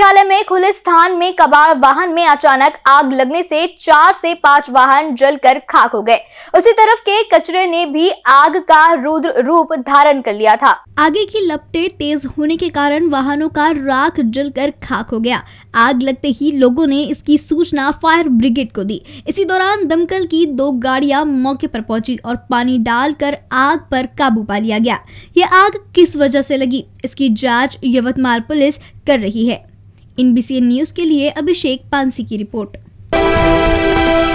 मुख्यालय में खुले स्थान में कबाड़ वाहन में अचानक आग लगने से चार से पांच वाहन जलकर खाक हो गए उसी तरफ के कचरे ने भी आग का रुद्र रूप धारण कर लिया था आगे की लपटे तेज होने के कारण वाहनों का राख जलकर खाक हो गया आग लगते ही लोगों ने इसकी सूचना फायर ब्रिगेड को दी इसी दौरान दमकल की दो गाड़िया मौके पर पहुंची और पानी डालकर आग पर काबू पा लिया गया ये आग किस वजह से लगी इसकी जांच यवतमाल पुलिस कर रही है इन न्यूज के लिए अभिषेक पानसी की रिपोर्ट